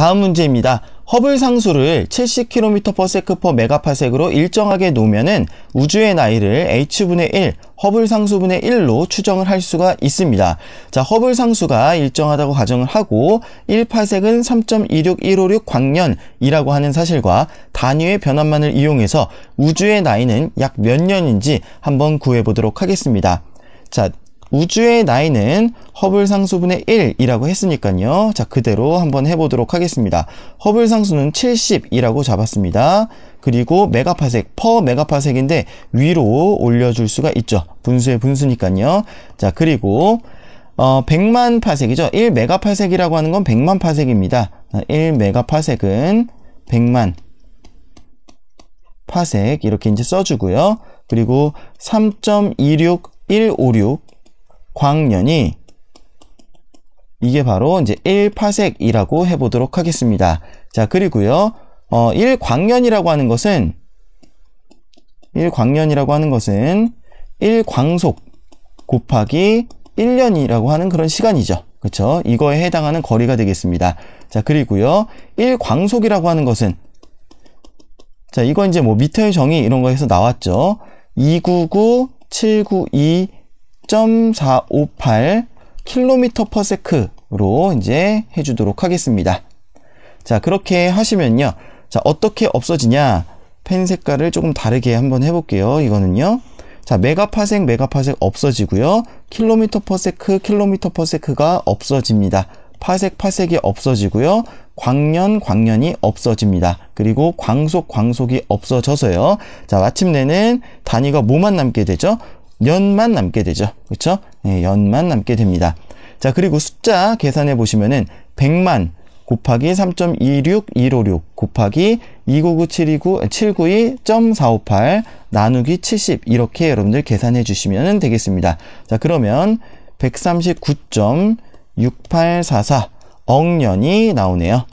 다음 문제입니다. 허블 상수를 70km/sec 메파섹으로 일정하게 놓으면 우주의 나이를 h분의 1, 허블 상수분의 1로 추정을 할 수가 있습니다. 자, 허블 상수가 일정하다고 가정을 하고 1파색은3.26156 광년이라고 하는 사실과 단위의 변환만을 이용해서 우주의 나이는 약 몇 년인지 한번 구해 보도록 하겠습니다. 자, 우주의 나이는 허블 상수분의 1이라고 했으니까요. 자, 그대로 한번 해보도록 하겠습니다. 허블 상수는 70이라고 잡았습니다. 그리고 메가파색, 퍼 메가파색인데 위로 올려줄 수가 있죠. 분수의 분수니까요. 자, 그리고 어, 100만 파색이죠. 1메가파색이라고 하는 건 100만 파색입니다. 1메가파색은 100만 파색 이렇게 이제 써주고요. 그리고 3.26156 광년이 이게 바로 이제 1파색이라고 해보도록 하겠습니다. 자, 그리고요. 어, 1광년이라고 하는 것은 1광년이라고 하는 것은 1광속 곱하기 1년이라고 하는 그런 시간이죠. 그렇 이거에 해당하는 거리가 되겠습니다. 자, 그리고요. 1광속이라고 하는 것은 자, 이거 이제 뭐 미터의 정의 이런 거에서 나왔죠. 299 792 0.458 k m s 로 이제 해주도록 하겠습니다. 자 그렇게 하시면요. 자 어떻게 없어지냐? 펜 색깔을 조금 다르게 한번 해볼게요. 이거는요. 자 메가파색 메가파색 없어지고요. 킬로미터 퍼세크 킬로미터 퍼세크가 없어집니다. 파색 파색이 없어지고요. 광년 광년이 없어집니다. 그리고 광속 광속이 없어져서요. 자 마침내는 단위가 뭐만 남게 되죠? 연만 남게 되죠. 그렇죠? 예, 연만 남게 됩니다. 자, 그리고 숫자 계산해 보시면은 100만 곱하기 3.26156 곱하기 2997279.458 9 2 나누기 70 이렇게 여러분들 계산해 주시면 되겠습니다. 자, 그러면 139.6844 억년이 나오네요.